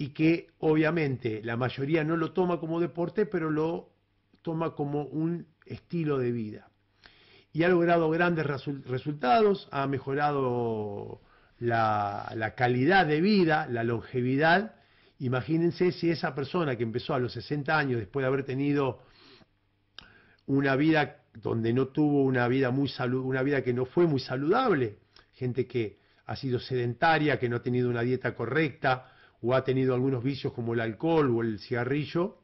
y que obviamente la mayoría no lo toma como deporte, pero lo toma como un estilo de vida. Y ha logrado grandes resultados, ha mejorado la, calidad de vida, la longevidad. Imagínense si esa persona que empezó a los 60 años, después de haber tenido una vida donde no tuvo una vida muy salud, una vida que no fue muy saludable, gente que ha sido sedentaria, que no ha tenido una dieta correcta, o ha tenido algunos vicios como el alcohol o el cigarrillo,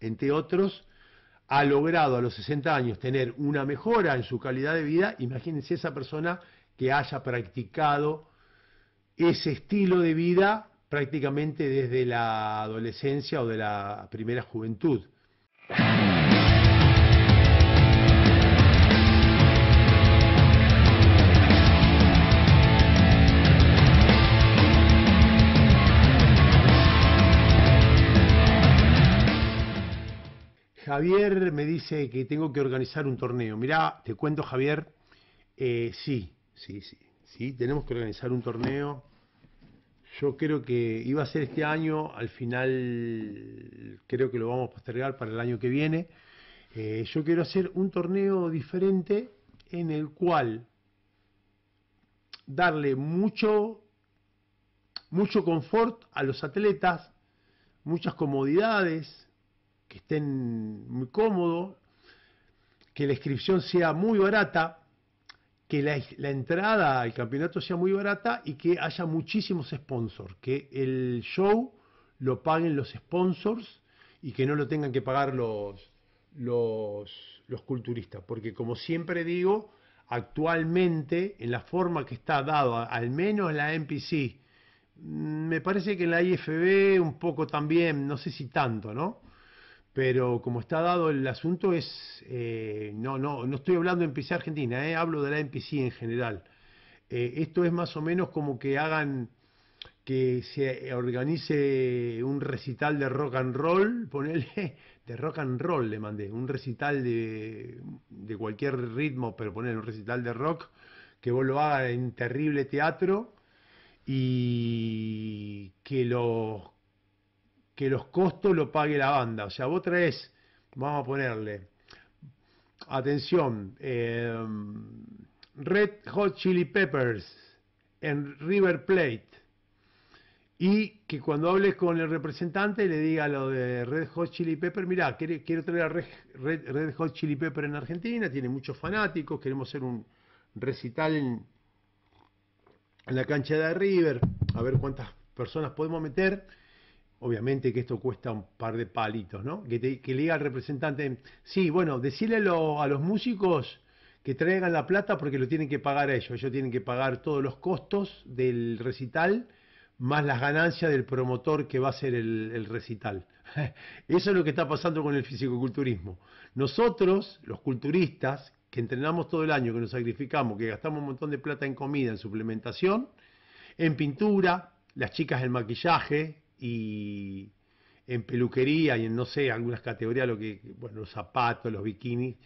entre otros, ha logrado a los 60 años tener una mejora en su calidad de vida, imagínense esa persona que haya practicado ese estilo de vida prácticamente desde la adolescencia o de la primera juventud. Javier me dice que tengo que organizar un torneo. Mirá, te cuento, Javier. Eh, sí, sí, sí. Sí, tenemos que organizar un torneo. Yo creo que iba a ser este año, al final creo que lo vamos a postergar para el año que viene. Eh, yo quiero hacer un torneo diferente en el cual darle mucho, mucho confort a los atletas, muchas comodidades, que estén muy cómodos, que la inscripción sea muy barata, que la, entrada al campeonato sea muy barata y que haya muchísimos sponsors, que el show lo paguen los sponsors y que no lo tengan que pagar los, los, culturistas, porque como siempre digo, actualmente en la forma que está dado, al menos la NPC, me parece que en la IFB un poco también, no sé si tanto, ¿no? pero como está dado el asunto es eh, no no no estoy hablando de MPC Argentina eh, hablo de la MPC en general eh, esto es más o menos como que hagan que se organice un recital de rock and roll ponele, de rock and roll le mandé un recital de de cualquier ritmo pero poner un recital de rock que vos lo hagas en terrible teatro y que los que los costos lo pague la banda. O sea, vos traes, vamos a ponerle, atención, em, Red Hot Chili Peppers en River Plate. Y que cuando hables con el representante le diga lo de Red Hot Chili Pepper, mirá, quiero traer a Red, Hot Chili Pepper en Argentina, tiene muchos fanáticos, queremos hacer un recital en la cancha de River, a ver cuántas personas podemos meter Obviamente que esto cuesta un par de palitos, ¿no? Que, que le diga al representante, sí, bueno, decirle a los músicos que traigan la plata porque lo tienen que pagar ellos. Ellos tienen que pagar todos los costos del recital más las ganancias del promotor que va a hacer el, el recital. Eso es lo que está pasando con el fisicoculturismo. Nosotros, los culturistas, que entrenamos todo el año, que nos sacrificamos, que gastamos un montón de plata en comida, en suplementación, en pintura, las chicas en maquillaje, y en peluquería y en, no sé, algunas categorías, lo que, bueno, los zapatos, los bikinis,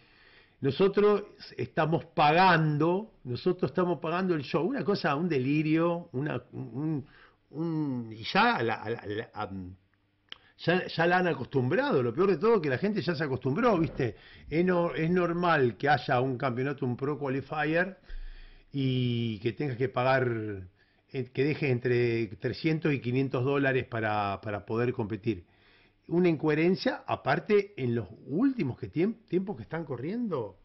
nosotros estamos pagando, nosotros estamos pagando el show, una cosa, un delirio, una, un, y ya, la, ya, la han acostumbrado, lo peor de todo es que la gente ya se acostumbró, ¿viste? es normal que haya un campeonato, un Pro Qualifier, y que tengas que pagar eh, que deje entre 300 y 500 dólares para, para poder competir. Una incoherencia, aparte en los últimos tiempos que están corriendo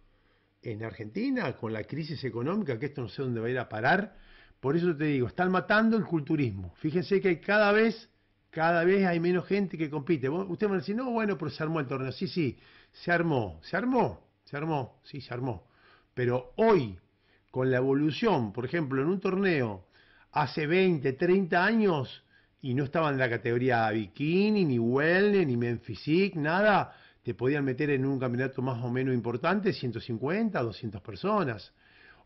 en Argentina, con la crisis económica, que esto no sé dónde va a ir a parar. Por eso te digo, están matando el culturismo. Fíjense que cada vez, cada vez hay menos gente que compite. Usted me dice, no, bueno, pero se armó el torneo. Sí, sí, se armó, se armó, se armó, sí, se armó. Pero hoy, con la evolución, por ejemplo, en un torneo hace 20, 30 años y no estaban en la categoría bikini, ni wellness, ni men nada, te podían meter en un campeonato más o menos importante 150, 200 personas.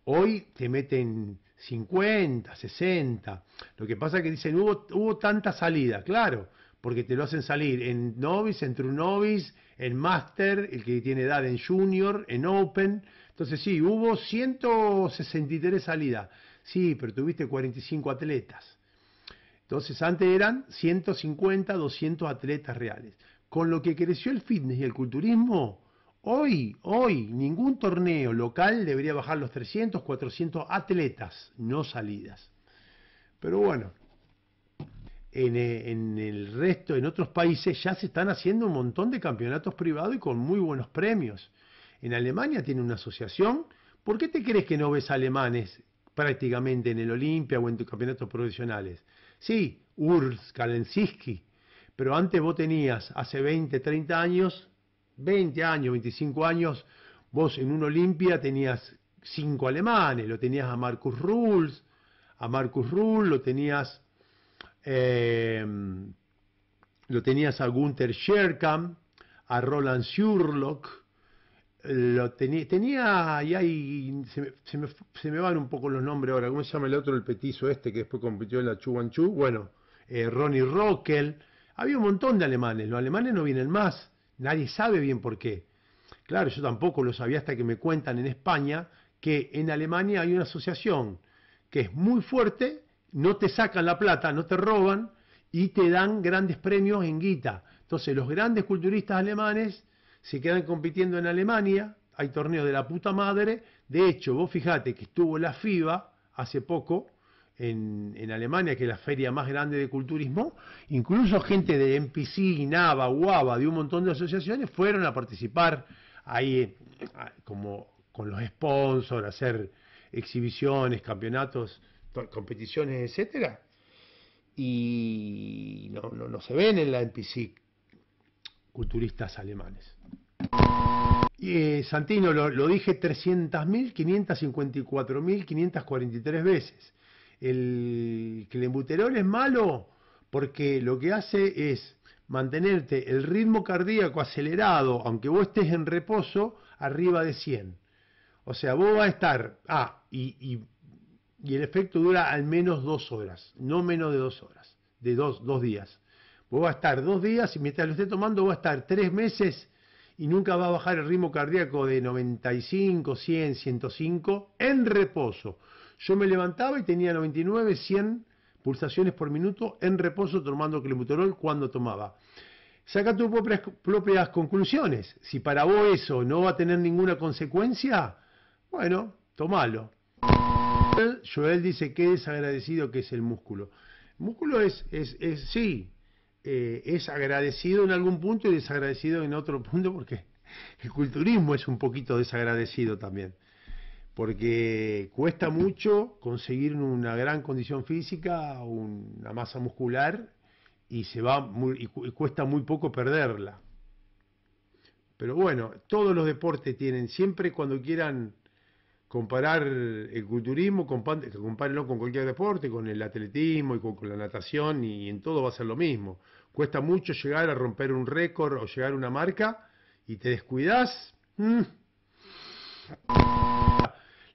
Hoy te meten 50, 60. Lo que pasa es que dicen, hubo, hubo tanta salida, claro, porque te lo hacen salir en novice, en true novice, en master, el que tiene edad en junior, en open. Entonces sí, hubo 163 salidas. Sí, pero tuviste 45 atletas. Entonces antes eran 150, 200 atletas reales. Con lo que creció el fitness y el culturismo, hoy, hoy, ningún torneo local debería bajar los 300, 400 atletas, no salidas. Pero bueno, eh, en, el resto, en otros países ya se están haciendo un montón de campeonatos privados y con muy buenos premios. En Alemania tiene una asociación. ¿Por qué te crees que no ves alemanes prácticamente en el Olimpia o en tus campeonatos profesionales. Sí, Urs, Kalensky, pero antes vos tenías, hace 20, 30 años, 20 años, 25 años, vos en un Olimpia tenías cinco alemanes, lo tenías a Marcus Rules, a Marcus Ruhl, lo tenías, eh, lo tenías a Gunther Scherkam, a Roland Schurlock, lo tenía, tenía y ahí se me, se, me, van un poco los nombres ahora, ¿cómo se llama el otro, el petizo este que después compitió en la Chu Bueno, eh, Ronnie Rockel, había un montón de alemanes, los alemanes no vienen más, nadie sabe bien por qué. Claro, yo tampoco lo sabía hasta que me cuentan en España que en Alemania hay una asociación que es muy fuerte, no te sacan la plata, no te roban y te dan grandes premios en guita. Entonces los grandes culturistas alemanes se quedan compitiendo en Alemania, hay torneos de la puta madre, de hecho, vos fijate que estuvo la FIBA hace poco, en, Alemania, que es la feria más grande de culturismo, incluso gente de MPC, NAVA, Guava, de un montón de asociaciones, fueron a participar ahí eh, como con los sponsors, hacer exhibiciones, campeonatos, competiciones, etcétera. Y no, no se ven en la NPC culturistas alemanes. Y eh, Santino lo, lo dije 300.554.543 veces. El clenbuterol es malo porque lo que hace es mantenerte el ritmo cardíaco acelerado, aunque vos estés en reposo, arriba de 100. O sea, vos vas a estar, ah, y, y el efecto dura al menos dos horas, no menos de dos horas, de dos, dos días. Vos va a estar dos días y mientras lo esté tomando va a estar tres meses y nunca va a bajar el ritmo cardíaco de 95, 100, 105 en reposo. Yo me levantaba y tenía 99, 100 pulsaciones por minuto en reposo tomando clenbuterol cuando tomaba. Saca tus propias, conclusiones. Si para vos eso no va a tener ninguna consecuencia, bueno, tomalo. Joel dice que es desagradecido que es el músculo. músculo es, es, es sí, eh, es agradecido en algún punto y desagradecido en otro punto, porque el culturismo es un poquito desagradecido también, porque cuesta mucho conseguir una gran condición física, una masa muscular, y, se va y cuesta muy poco perderla. Pero bueno, todos los deportes tienen, siempre cuando quieran comparar el culturismo, compárenlo con cualquier deporte, con el atletismo y con, la natación, y en todo va a ser lo mismo cuesta mucho llegar a romper un récord o llegar a una marca y te descuidas. Mm.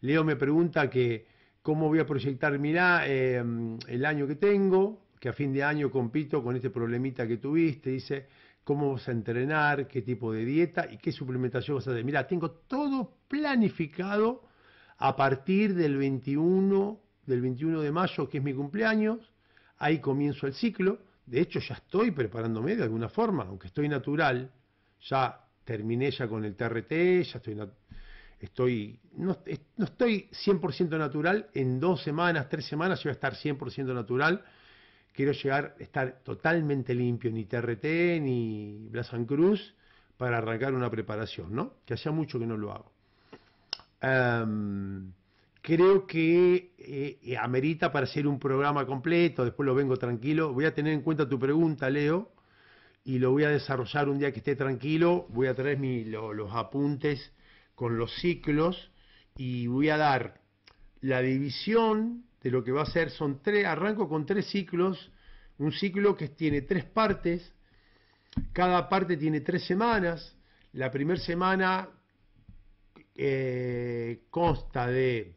Leo me pregunta que cómo voy a proyectar, mirá, em, el año que tengo, que a fin de año compito con este problemita que tuviste, dice, cómo vas a entrenar, qué tipo de dieta y qué suplementación vas a hacer. Mirá, tengo todo planificado a partir del 21, del 21 de mayo, que es mi cumpleaños, ahí comienzo el ciclo de hecho, ya estoy preparándome de alguna forma, aunque estoy natural, ya terminé ya con el TRT, ya estoy, estoy no, estoy 100% natural, en dos semanas, tres semanas yo voy a estar 100% natural, quiero llegar a estar totalmente limpio, ni TRT, ni Blasan Cruz, para arrancar una preparación, ¿no? Que hacía mucho que no lo hago. Em, creo que eh, eh, amerita para hacer un programa completo, después lo vengo tranquilo. Voy a tener en cuenta tu pregunta, Leo, y lo voy a desarrollar un día que esté tranquilo. Voy a traer los apuntes con los ciclos y voy a dar la división de lo que va a ser. Son tres, arranco con tres ciclos, un ciclo que tiene tres partes, cada parte tiene tres semanas. La primera semana eh, consta de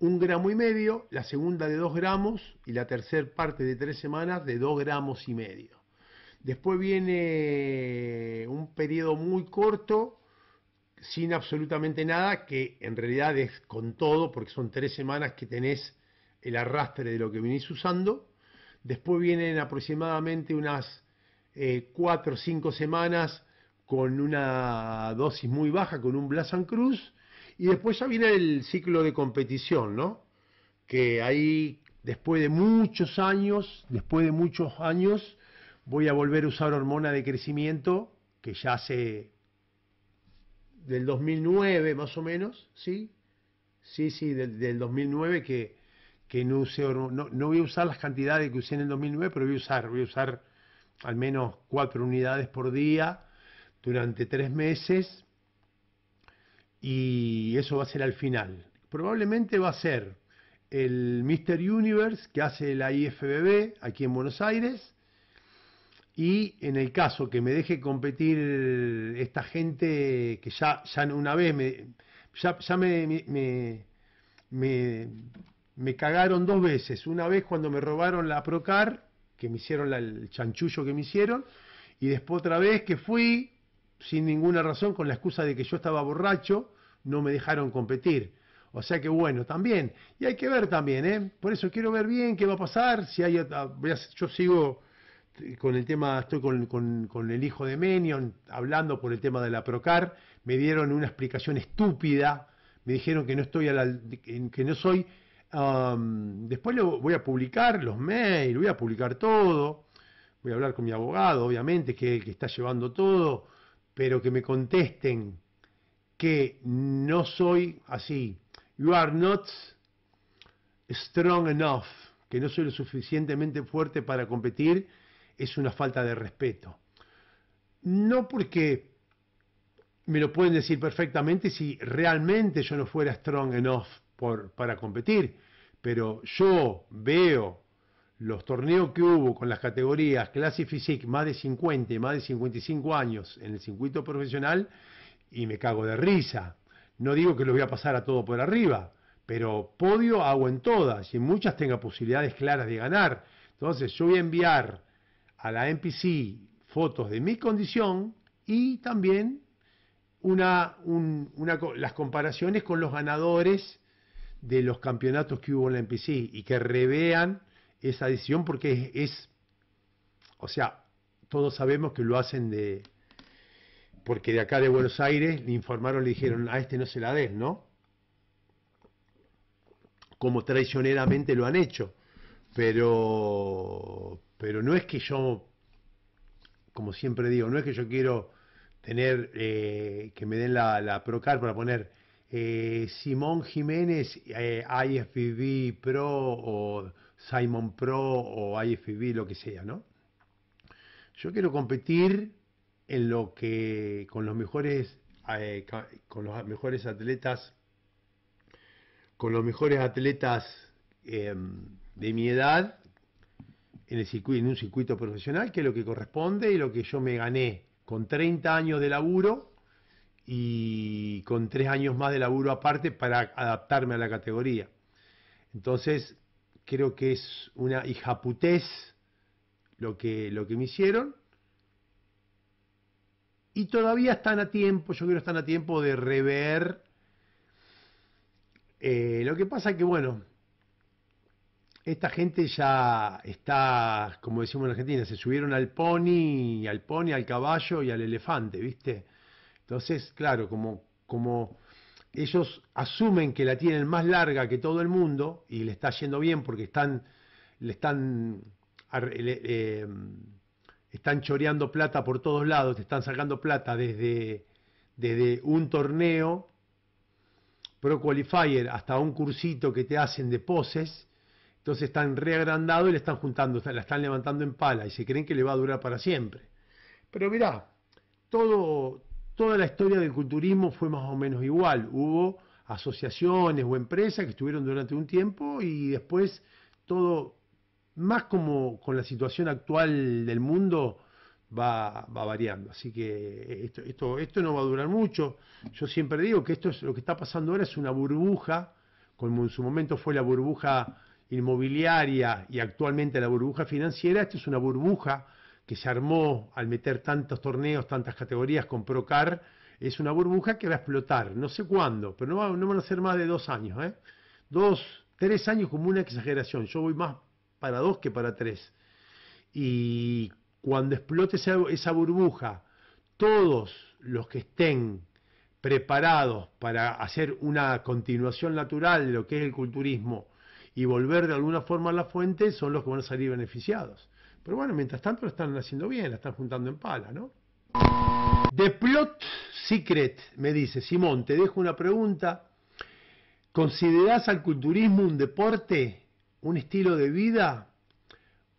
un gramo y medio, la segunda de dos gramos y la tercera parte de tres semanas de dos gramos y medio. Después viene un periodo muy corto, sin absolutamente nada, que en realidad es con todo, porque son tres semanas que tenés el arrastre de lo que venís usando. Después vienen aproximadamente unas eh, cuatro o cinco semanas con una dosis muy baja, con un Blasan Cruz y después ya viene el ciclo de competición, ¿no? Que ahí, después de muchos años, después de muchos años, voy a volver a usar hormona de crecimiento, que ya hace del 2009 más o menos, ¿sí? Sí, sí, del, 2009 que, que no usé no, no, voy a usar las cantidades que usé en el 2009, pero voy a usar, voy a usar al menos cuatro unidades por día durante tres meses y eso va a ser al final. Probablemente va a ser el Mister Universe que hace la IFBB aquí en Buenos Aires y en el caso que me deje competir esta gente que ya, ya una vez me, ya, me, me, me, cagaron dos veces, una vez cuando me robaron la Procar, que me hicieron el chanchullo que me hicieron, y después otra vez que fui sin ninguna razón con la excusa de que yo estaba borracho, no me dejaron competir. O sea que bueno, también. Y hay que ver también, ¿eh? Por eso quiero ver bien qué va a pasar. Si hay, yo sigo eh, con el tema, estoy con, el hijo de Menion, hablando por el tema de la Procar. Me dieron una explicación estúpida. Me dijeron que no estoy a que no soy. después lo voy a publicar los mails, voy a publicar todo. Voy a hablar con mi abogado, obviamente, que es el que está llevando todo pero que me contesten que no soy así. You are not strong enough, que no soy lo suficientemente fuerte para competir, es una falta de respeto. No porque me lo pueden decir perfectamente si realmente yo no fuera strong enough para competir, pero yo veo los torneos que hubo con las categorías clase physique más de 50 y más de 55 años en el circuito profesional y me cago de risa. No digo que los voy a pasar a todo por arriba, pero podio hago en todas y en muchas tenga posibilidades claras de ganar. Entonces yo voy a enviar a la NPC fotos de mi condición y también una, las comparaciones con los ganadores de los campeonatos que hubo en la NPC y que revean esa decisión porque es, o sea, todos sabemos que lo hacen de, porque de acá de Buenos Aires le informaron, le dijeron, a este no se la des, ¿no? Como traicioneramente lo han hecho. Pero, pero no es que yo, como siempre digo, no es que yo quiero tener, eh, que me den la, la Procar para poner eh, Simón Jiménez, eh, IFBB Pro o Simon Pro o IFB, lo que sea, ¿no? Yo quiero competir en lo que con los mejores eh, con los mejores atletas con los mejores atletas em, de mi edad en, en un circuito profesional, que es lo que corresponde y lo que yo me gané con 30 años de laburo y con 3 años más de laburo aparte para adaptarme a la categoría. Entonces, creo que es una hijaputez lo que, lo que me hicieron. Y todavía están a tiempo, yo creo que están a tiempo de rever. Eh, lo que pasa que, bueno, esta gente ya está, como decimos en Argentina, se subieron al pony, al pony, al caballo y al elefante, ¿viste? Entonces, claro, como, como ellos asumen que la tienen más larga que todo el mundo y le está yendo bien porque están, le están, eh, choreando plata por todos lados, te están sacando plata desde, un torneo Pro Qualifier hasta un cursito que te hacen de poses, entonces están reagrandados y le están juntando, la están levantando en pala y se creen que le va a durar para siempre. Pero mirá, todo, Toda la historia del culturismo fue más o menos igual. Hubo asociaciones o empresas que estuvieron durante un tiempo y después todo, más como con la situación actual del mundo, va, variando. Así que esto, esto, esto no va a durar mucho. Yo siempre digo que esto es lo que está pasando ahora es una burbuja, como en su momento fue la burbuja inmobiliaria y actualmente la burbuja financiera, esto es una burbuja que se armó al meter tantos torneos, tantas categorías con Procar, es una burbuja que va a explotar, no sé cuándo, pero no, va, no van a ser más de dos años, ¿eh? Dos, tres años como una exageración, yo voy más para dos que para tres. Y cuando explote esa burbuja, todos los que estén preparados para hacer una continuación natural de lo que es el culturismo y volver de alguna forma a la fuente son los que van a salir beneficiados. Pero bueno, mientras tanto lo están haciendo bien, la están juntando en pala, ¿no? The Plot Secret me dice, Simón, te dejo una pregunta. ¿Considerás al culturismo un deporte, un estilo de vida,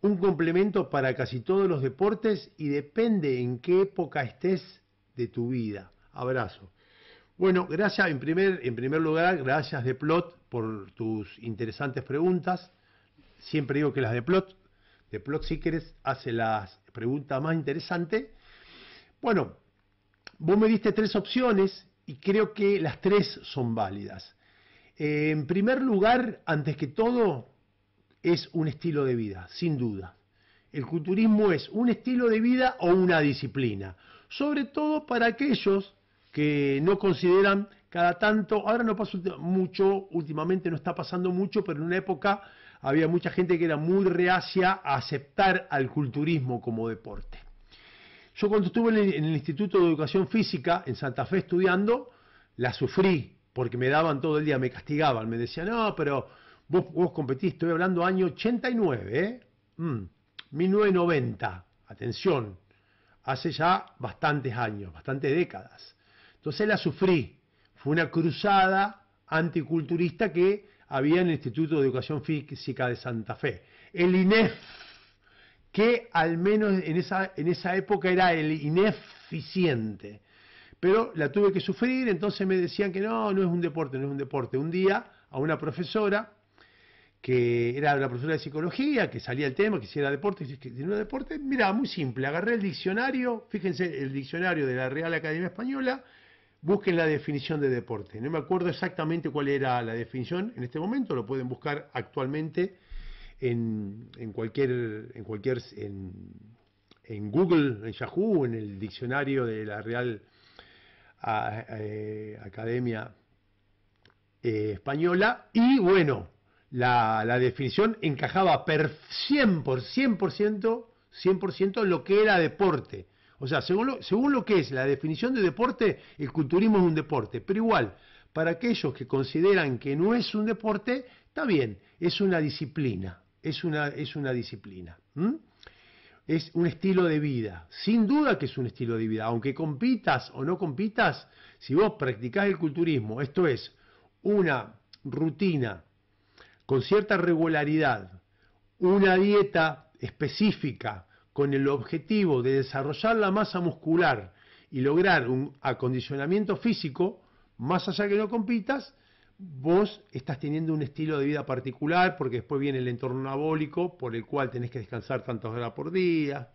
un complemento para casi todos los deportes y depende en qué época estés de tu vida? Abrazo. Bueno, gracias en primer, en primer lugar, gracias de Plot por tus interesantes preguntas. Siempre digo que las de Plot de Plot Seekers hace la pregunta más interesante. Bueno, vos me diste tres opciones y creo que las tres son válidas. Eh, en primer lugar, antes que todo, es un estilo de vida, sin duda. El culturismo es un estilo de vida o una disciplina, sobre todo para aquellos que no consideran cada tanto, ahora no pasa mucho, últimamente no está pasando mucho, pero en una época había mucha gente que era muy reacia a aceptar al culturismo como deporte. Yo cuando estuve en el, Instituto de Educación Física en Santa Fe estudiando, la sufrí, porque me daban todo el día, me castigaban, me decían, no, pero vos, competís, estoy hablando año 89, 1990, ¿eh? mm, atención, hace ya bastantes años, bastantes décadas. Entonces la sufrí, fue una cruzada anticulturista que había en el Instituto de Educación Física de Santa Fe. El INEF, que al menos en esa, en esa época era el ineficiente, pero la tuve que sufrir, entonces me decían que no, no es un deporte, no es un deporte. Un día a una profesora, que era una profesora de psicología, que salía el tema, que si era deporte, que si no deporte, mira, muy simple, agarré el diccionario, fíjense, el diccionario de la Real Academia Española, busquen la definición de deporte. No me acuerdo exactamente cuál era la definición en este momento, lo pueden buscar actualmente en, cualquier, en, cualquier en, Google, en Yahoo, en el diccionario de la Real ah, eh, Academia eh, Española. Y bueno, la, definición encajaba 100%, 100%, 100% lo que era deporte. O sea, según lo, que es la definición de deporte, el culturismo es un deporte. Pero igual, para aquellos que consideran que no es un deporte, está bien, es una disciplina. Es una, es una disciplina. Es un estilo de vida. Sin duda que es un estilo de vida. Aunque compitas o no compitas, si vos practicás el culturismo, esto es una rutina con cierta regularidad, una dieta específica, con el objetivo de desarrollar la masa muscular y lograr un acondicionamiento físico, más allá que no compitas, vos estás teniendo un estilo de vida particular porque después viene el entorno anabólico por el cual tenés que descansar tantas horas por día,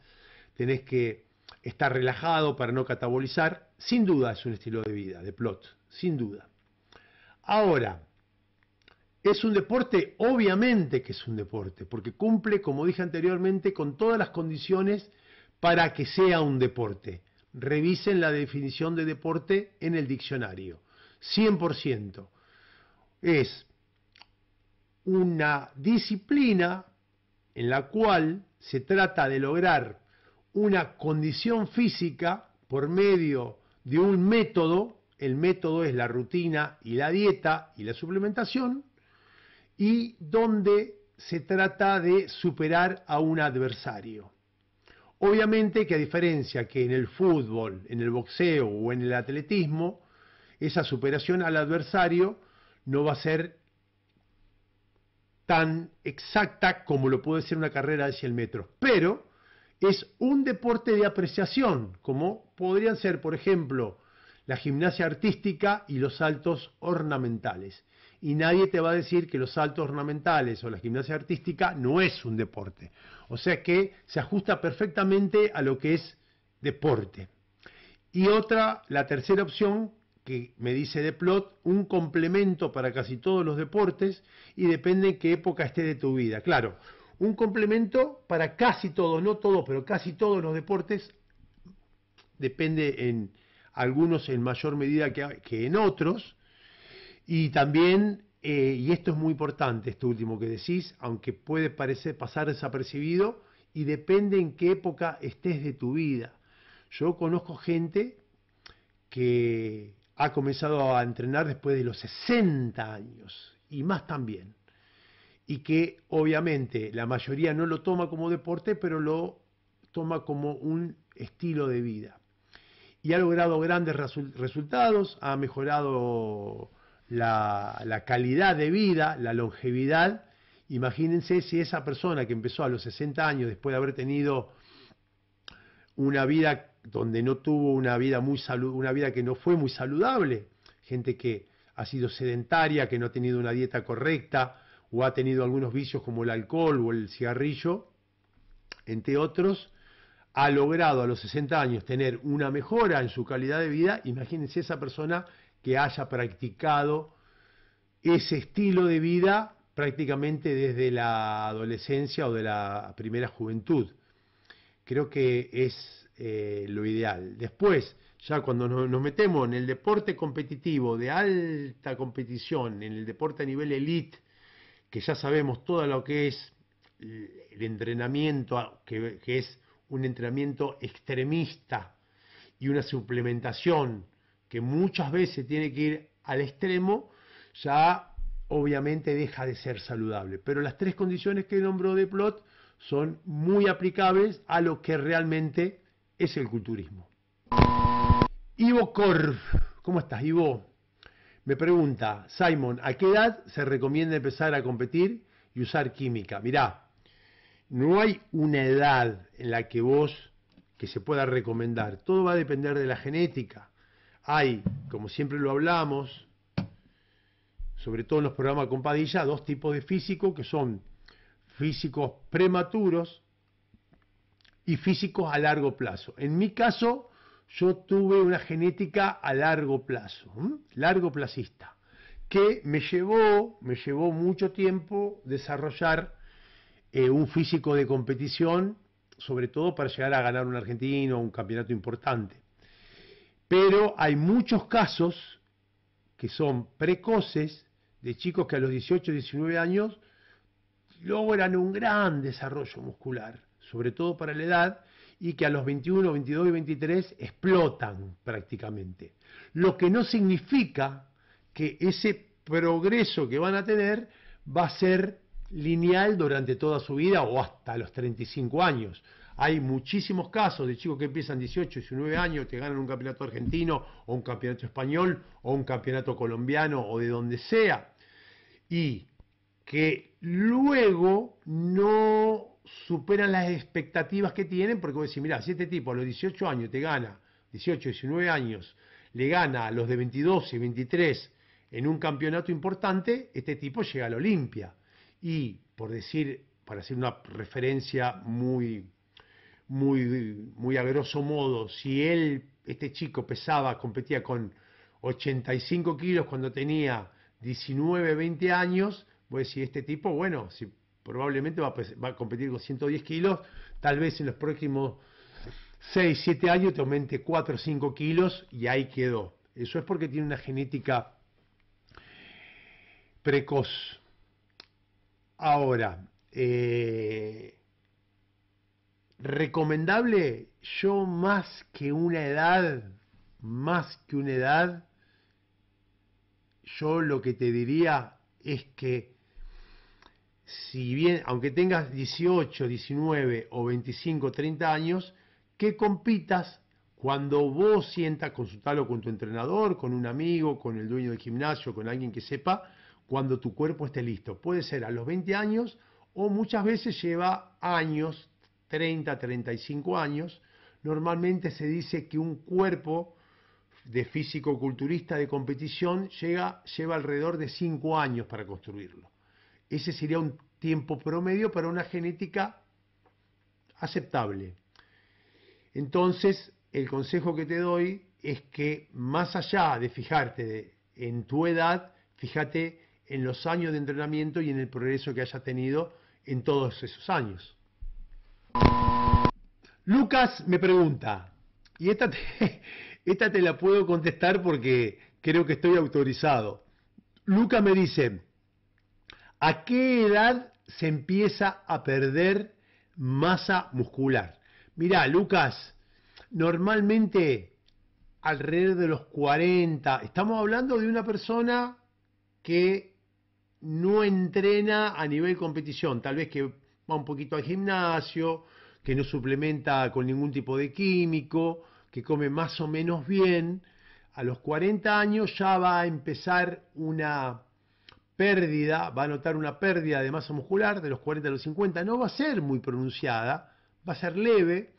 tenés que estar relajado para no catabolizar. Sin duda es un estilo de vida, de plot, sin duda. Ahora, es un deporte, obviamente que es un deporte, porque cumple, como dije anteriormente, con todas las condiciones para que sea un deporte. Revisen la definición de deporte en el diccionario. 100%. Es una disciplina en la cual se trata de lograr una condición física por medio de un método, el método es la rutina y la dieta y la suplementación, y donde se trata de superar a un adversario. Obviamente que a diferencia que en el fútbol, en el boxeo o en el atletismo, esa superación al adversario no va a ser tan exacta como lo puede ser una carrera de el metro, pero es un deporte de apreciación, como podrían ser, por ejemplo, la gimnasia artística y los saltos ornamentales y nadie te va a decir que los saltos ornamentales o la gimnasia artística no es un deporte. O sea que se ajusta perfectamente a lo que es deporte. Y otra, la tercera opción que me dice de plot, un complemento para casi todos los deportes y depende en qué época esté de tu vida. Claro, un complemento para casi todos, no todos, pero casi todos los deportes, depende en algunos en mayor medida que, que en otros, y también, eh, y esto es muy importante, esto último que decís, aunque puede parecer pasar desapercibido, y depende en qué época estés de tu vida. Yo conozco gente que ha comenzado a entrenar después de los 60 años y más también. Y que obviamente la mayoría no lo toma como deporte, pero lo toma como un estilo de vida. Y ha logrado grandes resultados, ha mejorado la, calidad de vida, la longevidad. Imagínense si esa persona que empezó a los 60 años, después de haber tenido una vida donde no tuvo una vida muy salud, una vida que no fue muy saludable, gente que ha sido sedentaria, que no ha tenido una dieta correcta o ha tenido algunos vicios como el alcohol o el cigarrillo, entre otros, ha logrado a los 60 años tener una mejora en su calidad de vida, imagínense esa persona que haya practicado ese estilo de vida prácticamente desde la adolescencia o de la primera juventud. Creo que es eh, lo ideal. Después, ya cuando nos, metemos en el deporte competitivo, de alta competición, en el deporte a nivel elite, que ya sabemos todo lo que es el entrenamiento, que es un entrenamiento extremista y una suplementación que muchas veces tiene que ir al extremo, ya obviamente deja de ser saludable. Pero las tres condiciones que nombró de Plot son muy aplicables a lo que realmente es el culturismo. Ivo Corv, ¿cómo estás Ivo? Me pregunta, Simon, ¿a qué edad se recomienda empezar a competir y usar química? Mirá, no hay una edad en la que vos que se pueda recomendar. Todo va a depender de la genética, hay, como siempre lo hablamos, sobre todo en los programas con Padilla, dos tipos de físicos que son físicos prematuros y físicos a largo plazo. En mi caso, yo tuve una genética a largo plazo, largo placista, que me llevó, me llevó mucho tiempo desarrollar eh, un físico de competición, sobre todo para llegar a ganar un argentino, un campeonato importante. Pero hay muchos casos que son precoces de chicos que a los 18, 19 años logran un gran desarrollo muscular, sobre todo para la edad, y que a los 21, 22 y 23 explotan prácticamente. Lo que no significa que ese progreso que van a tener va a ser lineal durante toda su vida o hasta los 35 años. Hay muchísimos casos de chicos que empiezan 18, 19 años, te ganan un campeonato argentino o un campeonato español o un campeonato colombiano o de donde sea. Y que luego no superan las expectativas que tienen, porque vos decís, mira, si este tipo a los 18 años te gana, 18, 19 años, le gana a los de 22 y 23 en un campeonato importante, este tipo llega a la Olimpia. Y, por decir, para hacer una referencia muy muy, muy a grosso modo, si él, este chico pesaba, competía con 85 kilos cuando tenía 19, 20 años, pues si este tipo, bueno, si probablemente va a, competir con 110 kilos, tal vez en los próximos 6, 7 años te aumente 4 o 5 kilos y ahí quedó. Eso es porque tiene una genética precoz. Ahora, eh, recomendable, yo más que una edad, más que una edad, yo lo que te diría es que si bien, aunque tengas 18, 19 o 25, 30 años, que compitas cuando vos sientas, consultarlo con tu entrenador, con un amigo, con el dueño del gimnasio, con alguien que sepa, cuando tu cuerpo esté listo. Puede ser a los 20 años o muchas veces lleva años 30, 35 años, normalmente se dice que un cuerpo de físico-culturista de competición lleva alrededor de 5 años para construirlo. Ese sería un tiempo promedio para una genética aceptable. Entonces, el consejo que te doy es que más allá de fijarte en tu edad, fíjate en los años de entrenamiento y en el progreso que haya tenido en todos esos años. Lucas me pregunta, y esta te, esta te la puedo contestar porque creo que estoy autorizado. Lucas me dice, ¿a qué edad se empieza a perder masa muscular? Mirá, Lucas, normalmente alrededor de los 40, estamos hablando de una persona que no entrena a nivel competición, tal vez que va un poquito al gimnasio, que no suplementa con ningún tipo de químico, que come más o menos bien, a los 40 años ya va a empezar una pérdida, va a notar una pérdida de masa muscular de los 40 a los 50, no va a ser muy pronunciada, va a ser leve,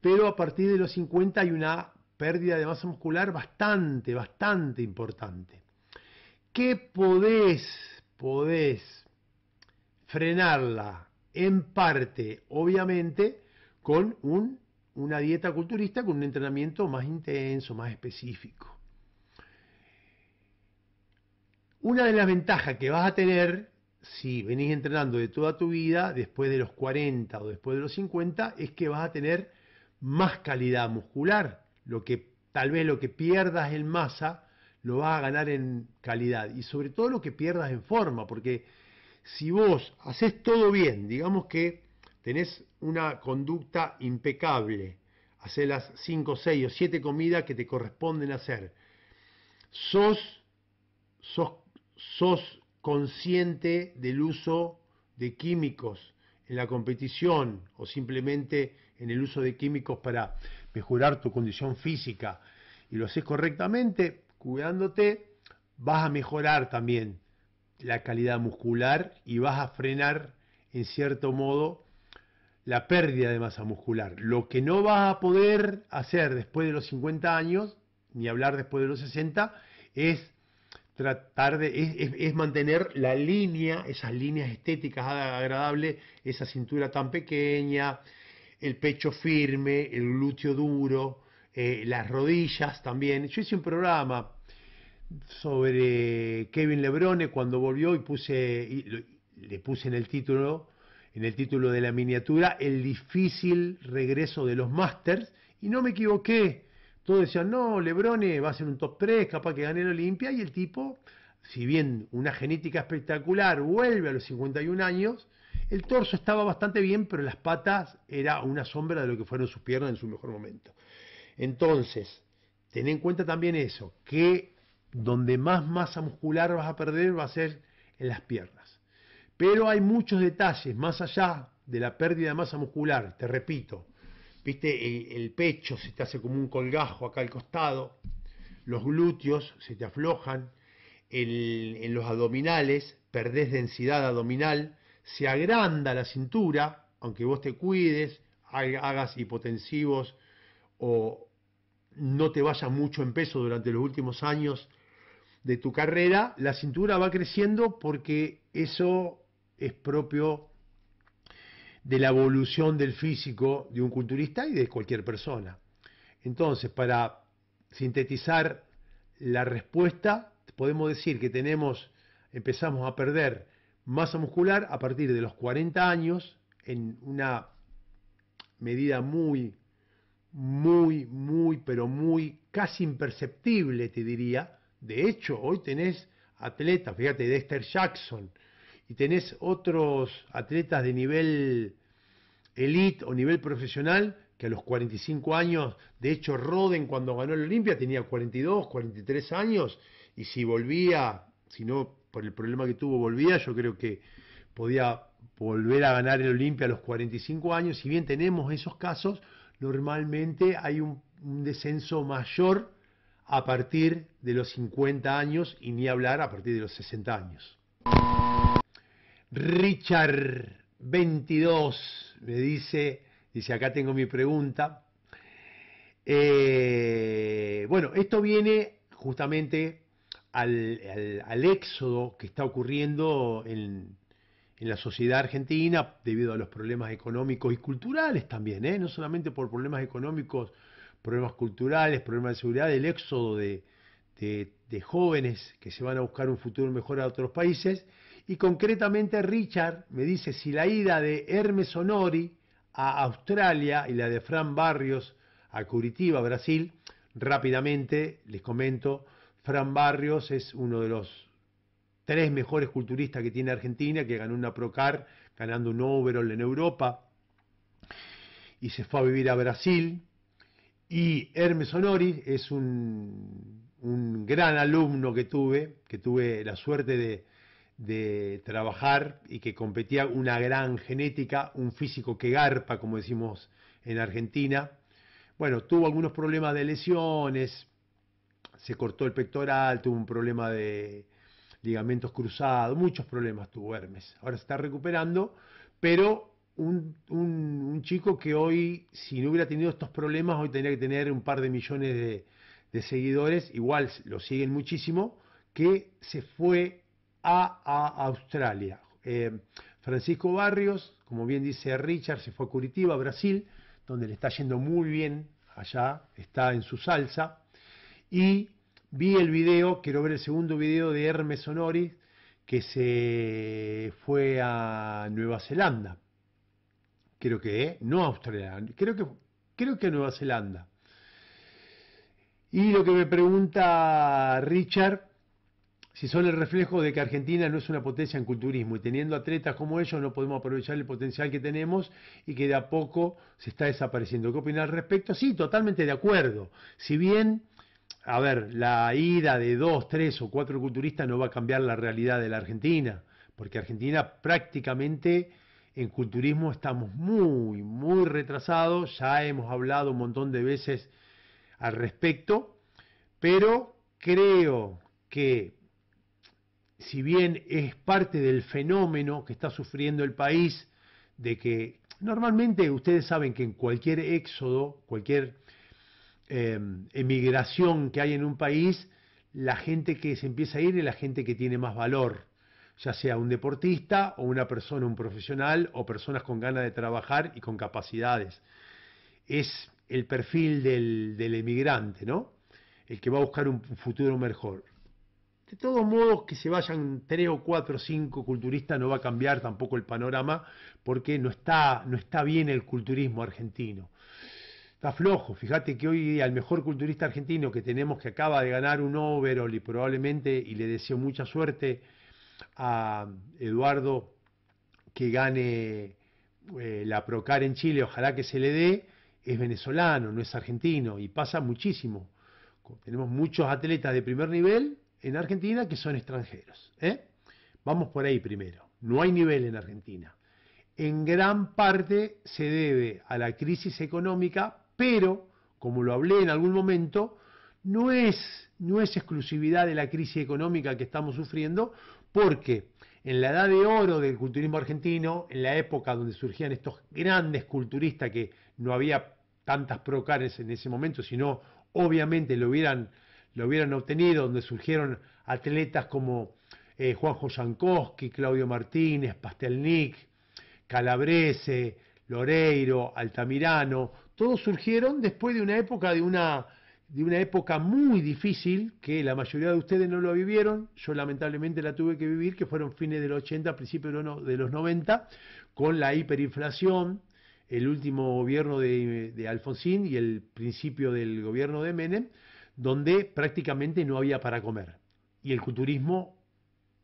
pero a partir de los 50 hay una pérdida de masa muscular bastante, bastante importante. ¿Qué podés, podés frenarla? en parte, obviamente, con una dieta culturista, con un entrenamiento más intenso, más específico. Una de las ventajas que vas a tener si venís entrenando de toda tu vida, después de los 40 o después de los 50, es que vas a tener más calidad muscular. Lo que tal vez lo que pierdas en masa lo vas a ganar en calidad y sobre todo lo que pierdas en forma, porque si vos haces todo bien, digamos que tenés una conducta impecable, haces las 5, 6 o 7 comidas que te corresponden hacer, sos, sos, sos consciente del uso de químicos en la competición o simplemente en el uso de químicos para mejorar tu condición física y lo haces correctamente, cuidándote, vas a mejorar también la calidad muscular y vas a frenar, en cierto modo, la pérdida de masa muscular. Lo que no vas a poder hacer después de los 50 años, ni hablar después de los 60, es tratar de, es, mantener la línea, esas líneas estéticas agradables, esa cintura tan pequeña, el pecho firme, el glúteo duro, eh, las rodillas también. Yo hice un programa sobre Kevin Lebrone cuando volvió y puse le puse en el título en el título de la miniatura el difícil regreso de los Masters y no me equivoqué todos decían no Lebrone va a ser un top 3 capaz que gane la Olimpia y el tipo si bien una genética espectacular vuelve a los 51 años el torso estaba bastante bien pero las patas era una sombra de lo que fueron sus piernas en su mejor momento entonces ten en cuenta también eso que donde más masa muscular vas a perder va a ser en las piernas. Pero hay muchos detalles más allá de la pérdida de masa muscular, te repito. Viste, el, pecho se te hace como un colgajo acá al costado, los glúteos se te aflojan, en los abdominales perdés densidad abdominal, se agranda la cintura, aunque vos te cuides, hagas hipotensivos o, no te vaya mucho en peso durante los últimos años de tu carrera, la cintura va creciendo porque eso es propio de la evolución del físico de un culturista y de cualquier persona. Entonces, para sintetizar la respuesta, podemos decir que tenemos, empezamos a perder masa muscular a partir de los 40 años en una medida muy muy, muy, pero muy casi imperceptible, te diría. De hecho, hoy tenés atletas, fíjate, Dexter Jackson, y tenés otros atletas de nivel elite o nivel profesional que a los 45 años, de hecho Roden cuando ganó el Olimpia tenía 42, 43 años y si volvía, si no por el problema que tuvo volvía, yo creo que podía volver a ganar el Olimpia a los 45 años, si bien tenemos esos casos, normalmente hay un, descenso mayor a partir de los 50 años y ni hablar a partir de los 60 años. Richard 22 me dice, dice acá tengo mi pregunta. Eh, bueno, esto viene justamente al éxodo que está ocurriendo en, en la sociedad argentina debido a los problemas económicos y culturales también, ¿eh? no solamente por problemas económicos, problemas culturales, problemas de seguridad, el éxodo de, jóvenes que se van a buscar un futuro mejor a otros países. Y concretamente Richard me dice si la ida de Hermes Sonori a Australia y la de Fran Barrios a Curitiba, Brasil, rápidamente les comento, Fran Barrios es uno de los tres mejores culturistas que tiene Argentina, que ganó una Procar ganando un overall en Europa y se fue a vivir a Brasil. Y Hermes Honoris es un, gran alumno que tuve, que tuve la suerte de, de trabajar y que competía una gran genética, un físico que garpa, como decimos en Argentina. Bueno, tuvo algunos problemas de lesiones, se cortó el pectoral, tuvo un problema de, ligamentos cruzados, muchos problemas tuvo Hermes. Ahora se está recuperando, pero un, chico que hoy, si no hubiera tenido estos problemas, hoy tendría que tener un par de millones de, seguidores, igual lo siguen muchísimo, que se fue a, Australia. Eh, Francisco Barrios, como bien dice Richard, se fue a Curitiba, Brasil, donde le está yendo muy bien allá, está en su salsa. Y Vi el video, quiero ver el segundo video de Hermes Honoris, que se fue a Nueva Zelanda. Creo que, eh, no a Australia, creo que, creo que a Nueva Zelanda. Y lo que me pregunta Richard, si son el reflejo de que Argentina no es una potencia en culturismo y teniendo atletas como ellos no podemos aprovechar el potencial que tenemos y que de a poco se está desapareciendo. ¿Qué opina al respecto? Sí, totalmente de acuerdo. Si bien a ver, la ida de dos, tres o cuatro culturistas no va a cambiar la realidad de la Argentina, porque Argentina prácticamente en culturismo estamos muy, muy retrasados, ya hemos hablado un montón de veces al respecto, pero creo que si bien es parte del fenómeno que está sufriendo el país, de que normalmente ustedes saben que en cualquier éxodo, cualquier Em, emigración que hay en un país, la gente que se empieza a ir es la gente que tiene más valor, ya sea un deportista o una persona, un profesional o personas con ganas de trabajar y con capacidades. Es el perfil del, emigrante, ¿no? El que va a buscar un futuro mejor. De todos modos, que se vayan tres o cuatro o cinco culturistas no va a cambiar tampoco el panorama porque no está, no está bien el culturismo argentino flojo. Fíjate que hoy al mejor culturista argentino que tenemos que acaba de ganar un overall y probablemente, y le deseo mucha suerte a Eduardo que gane eh, la Procar en Chile, ojalá que se le dé, es venezolano, no es argentino, y pasa muchísimo. Tenemos muchos atletas de primer nivel en Argentina que son extranjeros. ¿eh? Vamos por ahí primero. No hay nivel en Argentina en gran parte se debe a la crisis económica, pero, como lo hablé en algún momento, no es, exclusividad de la crisis económica que estamos sufriendo, porque en la edad de oro del culturismo argentino, en la época donde surgían estos grandes culturistas que no había tantas procares en ese momento, sino obviamente lo hubieran, obtenido, donde surgieron atletas como Juan eh, Juanjo Jankowski, Claudio Martínez, Pastelnik, Calabrese, Loreiro, Altamirano, todos surgieron después de una época de una de una época muy difícil que la mayoría de ustedes no lo vivieron, yo lamentablemente la tuve que vivir, que fueron fines del 80, principios de los 90, con la hiperinflación, el último gobierno de, de Alfonsín y el principio del gobierno de Menem, donde prácticamente no había para comer y el culturismo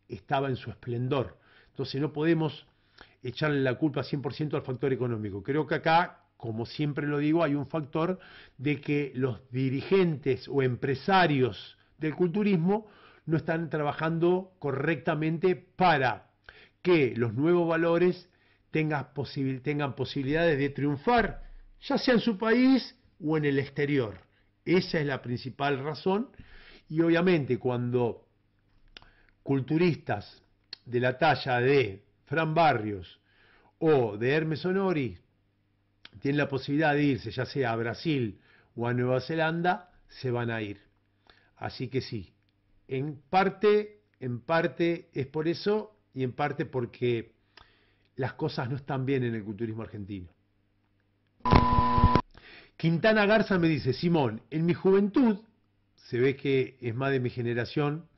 estaba en su esplendor. Entonces no podemos echarle la culpa 100% al factor económico. Creo que acá como siempre lo digo, hay un factor de que los dirigentes o empresarios del culturismo no están trabajando correctamente para que los nuevos valores tengan, posibilidades de triunfar, ya sea en su país o en el exterior. Esa es la principal razón y obviamente cuando culturistas de la talla de Fran Barrios o de Hermes Honoris tienen la posibilidad de irse, ya sea a Brasil o a Nueva Zelanda, se van a ir. Así que sí, en parte, en parte es por eso y en parte porque las cosas no están bien en el culturismo argentino. Quintana Garza me dice, Simón, en mi juventud, se ve que es más de mi generación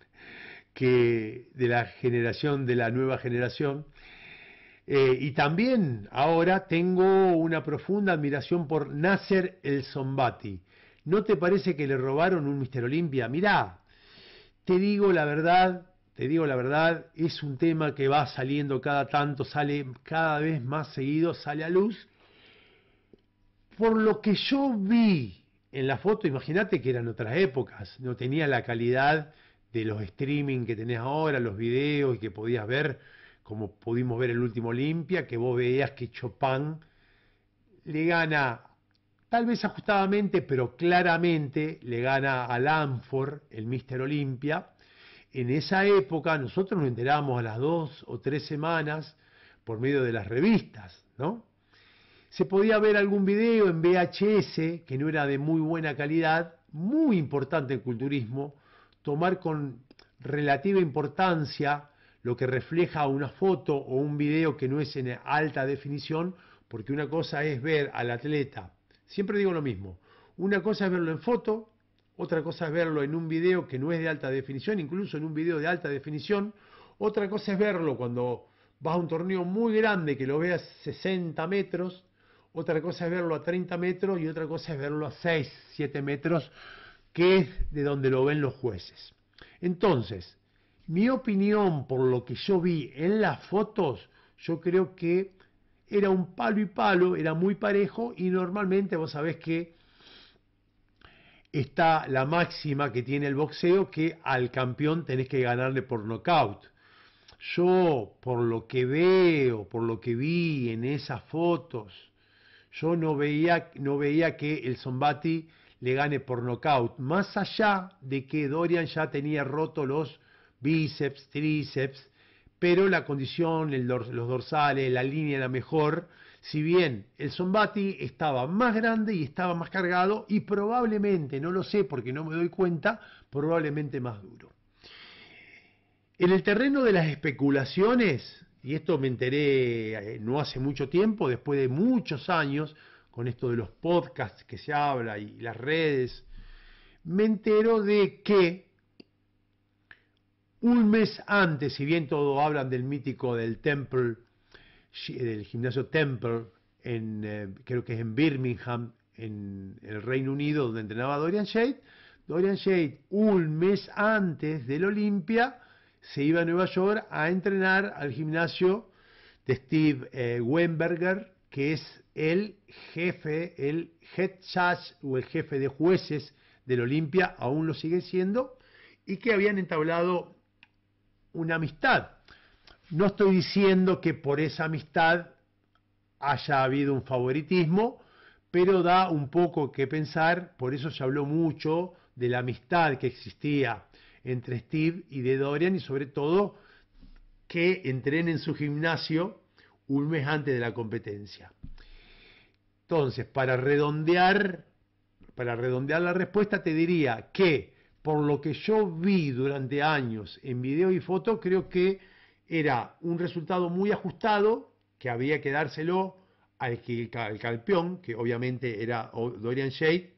que de la generación de la nueva generación, eh, y también ahora tengo una profunda admiración por Nasser El Zombati. ¿No te parece que le robaron un Mister Olimpia? Mirá, te digo la verdad, te digo la verdad, es un tema que va saliendo cada tanto, sale cada vez más seguido, sale a luz. Por lo que yo vi en la foto, imagínate que eran otras épocas, no tenía la calidad de los streaming que tenés ahora, los videos y que podías ver como pudimos ver el último Olimpia, que vos veías que Chopin le gana, tal vez ajustadamente, pero claramente le gana a Lanford, el Mister Olimpia. En esa época nosotros nos enteramos a las dos o tres semanas por medio de las revistas, ¿no? Se podía ver algún video en VHS, que no era de muy buena calidad, muy importante el culturismo, tomar con relativa importancia lo que refleja una foto o un video que no es en alta definición, porque una cosa es ver al atleta, siempre digo lo mismo, una cosa es verlo en foto, otra cosa es verlo en un video que no es de alta definición, incluso en un video de alta definición, otra cosa es verlo cuando vas a un torneo muy grande que lo veas 60 metros, otra cosa es verlo a 30 metros y otra cosa es verlo a 6, 7 metros, que es de donde lo ven los jueces. Entonces, mi opinión, por lo que yo vi en las fotos, yo creo que era un palo y palo, era muy parejo y normalmente vos sabés que está la máxima que tiene el boxeo que al campeón tenés que ganarle por nocaut. Yo, por lo que veo, por lo que vi en esas fotos, yo no veía, no veía que el Zombati le gane por nocaut, más allá de que Dorian ya tenía roto los bíceps, tríceps, pero la condición, los dorsales, la línea era mejor. Si bien el Zombati estaba más grande y estaba más cargado y probablemente, no lo sé porque no me doy cuenta, probablemente más duro. En el terreno de las especulaciones, y esto me enteré eh, no hace mucho tiempo, después de muchos años, con esto de los podcasts que se habla y las redes, me entero de que un mes antes, si bien todos hablan del mítico del Temple, del gimnasio Temple, en, eh, creo que es en Birmingham, en el Reino Unido, donde entrenaba Dorian Shade, Dorian Shade, un mes antes del Olimpia, se iba a Nueva York a entrenar al gimnasio de Steve eh, Weinberger, que es el jefe, el head judge o el jefe de jueces del Olimpia, aún lo sigue siendo, y que habían entablado una amistad. No estoy diciendo que por esa amistad haya habido un favoritismo, pero da un poco que pensar, por eso se habló mucho de la amistad que existía entre Steve y de Dorian y sobre todo que entren en su gimnasio un mes antes de la competencia. Entonces, para redondear, para redondear la respuesta, te diría que por lo que yo vi durante años en video y foto, creo que era un resultado muy ajustado, que había que dárselo al, al campeón, que obviamente era Dorian Shade.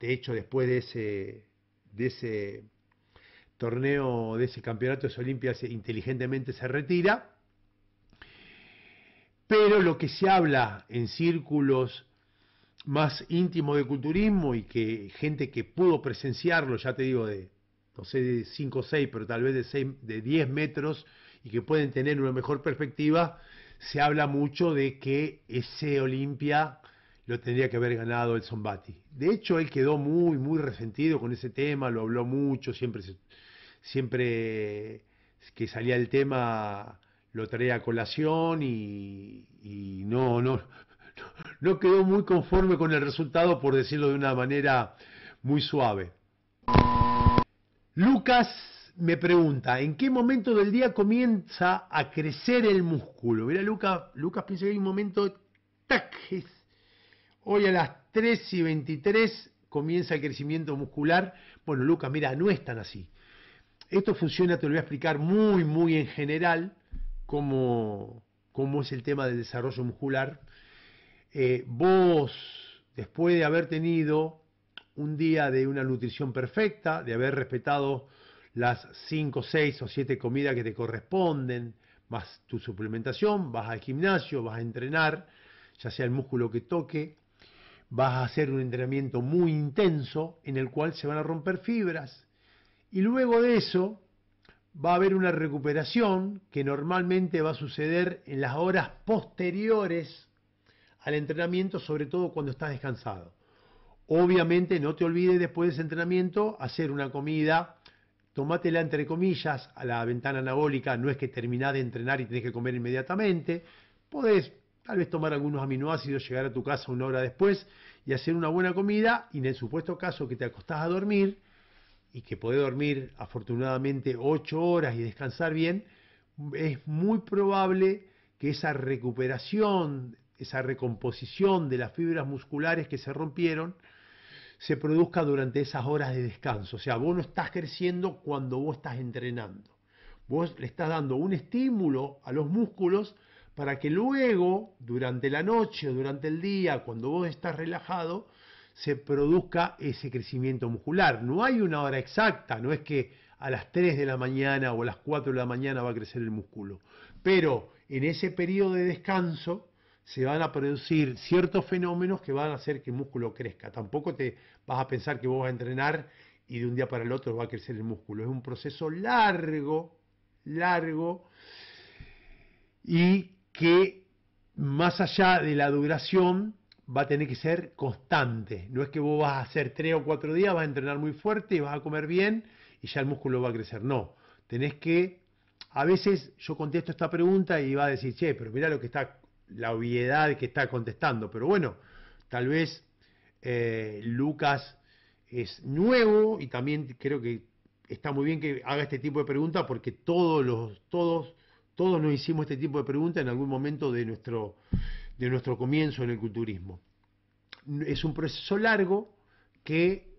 De hecho, después de ese, de ese torneo, de ese campeonato de Olimpia, inteligentemente se retira. Pero lo que se habla en círculos más íntimo de culturismo y que gente que pudo presenciarlo, ya te digo, de, no sé, de 5 o 6, pero tal vez de, 6, de 10 metros y que pueden tener una mejor perspectiva, se habla mucho de que ese Olimpia lo tendría que haber ganado el Zombati. De hecho, él quedó muy, muy resentido con ese tema, lo habló mucho, siempre, siempre que salía el tema lo traía a colación y, y no, no, no quedó muy conforme con el resultado, por decirlo de una manera muy suave. Lucas me pregunta, ¿en qué momento del día comienza a crecer el músculo? Mira, Lucas, Lucas piensa que hay un momento, tac, hoy a las 3 y 23 comienza el crecimiento muscular. Bueno, Lucas, mira, no es tan así. Esto funciona, te lo voy a explicar muy, muy en general, cómo es el tema del desarrollo muscular eh, vos, después de haber tenido un día de una nutrición perfecta, de haber respetado las 5, 6 o 7 comidas que te corresponden, más tu suplementación, vas al gimnasio, vas a entrenar, ya sea el músculo que toque, vas a hacer un entrenamiento muy intenso en el cual se van a romper fibras. Y luego de eso va a haber una recuperación que normalmente va a suceder en las horas posteriores al entrenamiento, sobre todo cuando estás descansado. Obviamente no te olvides después de ese entrenamiento hacer una comida, tomátela entre comillas a la ventana anabólica, no es que terminás de entrenar y tenés que comer inmediatamente, podés tal vez tomar algunos aminoácidos, llegar a tu casa una hora después y hacer una buena comida y en el supuesto caso que te acostás a dormir y que podés dormir afortunadamente 8 horas y descansar bien, es muy probable que esa recuperación esa recomposición de las fibras musculares que se rompieron se produzca durante esas horas de descanso. O sea, vos no estás creciendo cuando vos estás entrenando. Vos le estás dando un estímulo a los músculos para que luego, durante la noche o durante el día, cuando vos estás relajado, se produzca ese crecimiento muscular. No hay una hora exacta, no es que a las 3 de la mañana o a las 4 de la mañana va a crecer el músculo. Pero en ese periodo de descanso se van a producir ciertos fenómenos que van a hacer que el músculo crezca. Tampoco te vas a pensar que vos vas a entrenar y de un día para el otro va a crecer el músculo. Es un proceso largo, largo, y que más allá de la duración va a tener que ser constante. No es que vos vas a hacer tres o cuatro días, vas a entrenar muy fuerte y vas a comer bien y ya el músculo va a crecer. No, tenés que... A veces yo contesto esta pregunta y va a decir, che, pero mira lo que está la obviedad que está contestando, pero bueno, tal vez eh, Lucas es nuevo y también creo que está muy bien que haga este tipo de preguntas porque todos los todos todos nos hicimos este tipo de preguntas en algún momento de nuestro de nuestro comienzo en el culturismo. Es un proceso largo que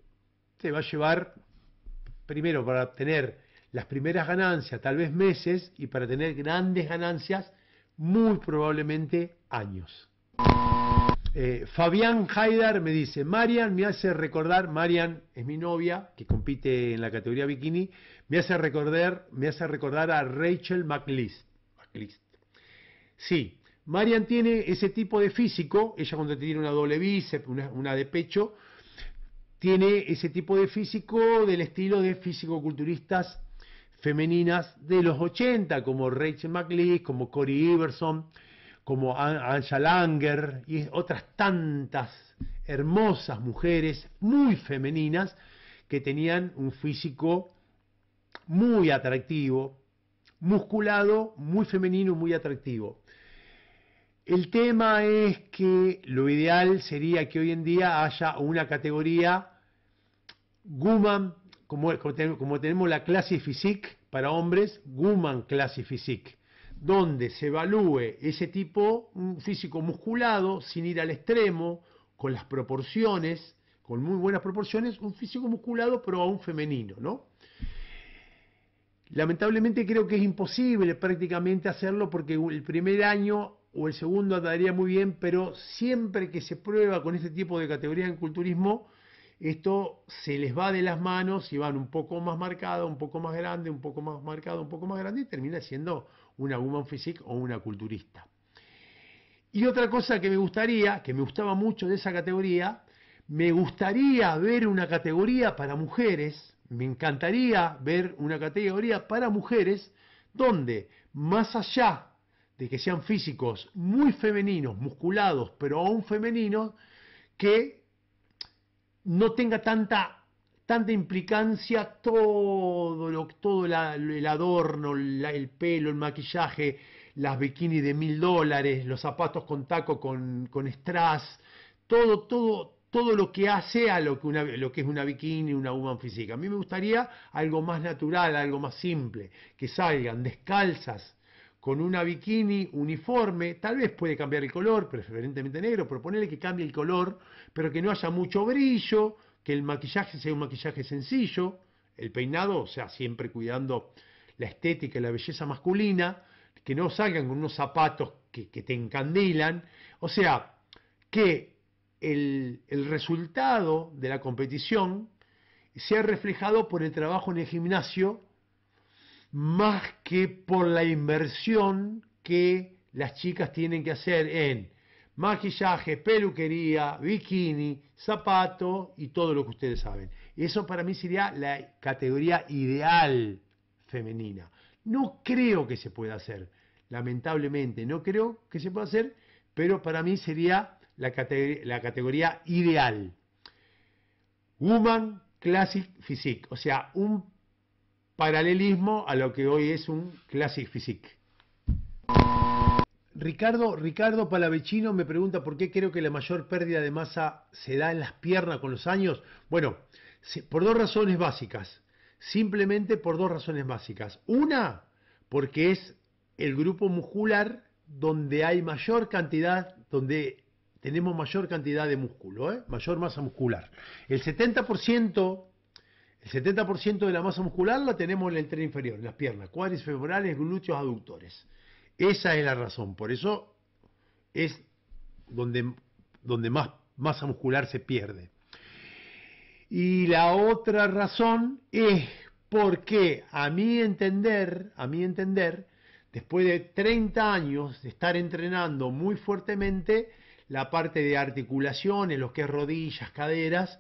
te va a llevar primero para obtener las primeras ganancias, tal vez meses, y para tener grandes ganancias muy probablemente años. Eh, Fabián Haidar me dice, Marian me hace recordar, Marian es mi novia que compite en la categoría bikini, me hace recordar, me hace recordar a Rachel McList. Sí, Marian tiene ese tipo de físico, ella cuando tiene una doble bíceps, una, una de pecho, tiene ese tipo de físico del estilo de físico-culturistas femeninas de los 80, como Rachel McLeish, como Cory Iverson, como Anja Langer y otras tantas hermosas mujeres muy femeninas que tenían un físico muy atractivo, musculado, muy femenino, muy atractivo. El tema es que lo ideal sería que hoy en día haya una categoría woman como, tenemos la clase physique para hombres, Guman clase physique, donde se evalúe ese tipo un mm, físico musculado sin ir al extremo, con las proporciones, con muy buenas proporciones, un físico musculado pero aún femenino, ¿no? Lamentablemente creo que es imposible prácticamente hacerlo porque el primer año o el segundo andaría muy bien, pero siempre que se prueba con ese tipo de categoría en culturismo, esto se les va de las manos y van un poco más marcado, un poco más grande, un poco más marcado, un poco más grande y termina siendo una woman physique o una culturista. Y otra cosa que me gustaría, que me gustaba mucho de esa categoría, me gustaría ver una categoría para mujeres, me encantaría ver una categoría para mujeres donde más allá de que sean físicos muy femeninos, musculados, pero aún femeninos, que no tenga tanta, tanta implicancia todo, lo, todo el adorno, el pelo, el maquillaje, las bikinis de mil dólares, los zapatos con taco con, con strass, todo, todo, todo lo que hace a lo que, una, lo que es una bikini, una human física. A mí me gustaría algo más natural, algo más simple, que salgan descalzas, con una bikini uniforme, tal vez puede cambiar el color, preferentemente negro, proponerle que cambie el color, pero que no haya mucho brillo, que el maquillaje sea un maquillaje sencillo, el peinado, o sea, siempre cuidando la estética y la belleza masculina, que no salgan con unos zapatos que, te encandilan, o sea, que el resultado de la competición sea reflejado por el trabajo en el gimnasio más que por la inversión que las chicas tienen que hacer en maquillaje, peluquería, bikini, zapato y todo lo que ustedes saben. Eso para mí sería la categoría ideal femenina. No creo que se pueda hacer, lamentablemente, no creo que se pueda hacer, pero para mí sería la, categoría, la categoría ideal. Woman Classic Physique, o sea, un paralelismo a lo que hoy es un Classic Physique. Ricardo, Ricardo Palavecino me pregunta por qué creo que la mayor pérdida de masa se da en las piernas con los años. Bueno, por dos razones básicas. Simplemente por dos razones básicas. Una, porque es el grupo muscular donde hay mayor cantidad, donde tenemos mayor cantidad de músculo, ¿eh? mayor masa muscular. El 70% el 70% de la masa muscular la tenemos en el tren inferior, en las piernas, cuádriceps femorales, glúteos, aductores. Esa es la razón, por eso es donde, donde más masa muscular se pierde. Y la otra razón es porque a mi entender, a mi entender, después de 30 años de estar entrenando muy fuertemente la parte de articulaciones, lo que es rodillas, caderas,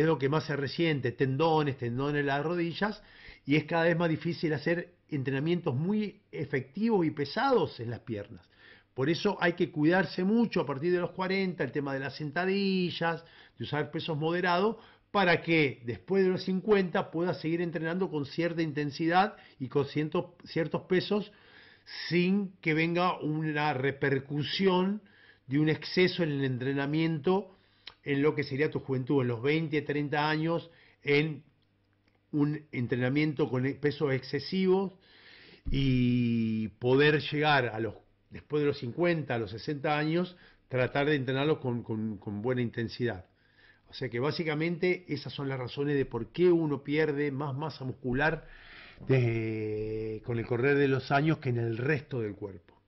es lo que más se resiente, tendones, tendones en las rodillas, y es cada vez más difícil hacer entrenamientos muy efectivos y pesados en las piernas. Por eso hay que cuidarse mucho a partir de los 40, el tema de las sentadillas, de usar pesos moderados, para que después de los 50 pueda seguir entrenando con cierta intensidad y con ciertos pesos sin que venga una repercusión de un exceso en el entrenamiento en lo que sería tu juventud, en los 20, 30 años, en un entrenamiento con pesos excesivos y poder llegar a los después de los 50, a los 60 años, tratar de entrenarlos con, buena intensidad. O sea que básicamente esas son las razones de por qué uno pierde más masa muscular eh, con el correr de los años que en el resto del cuerpo.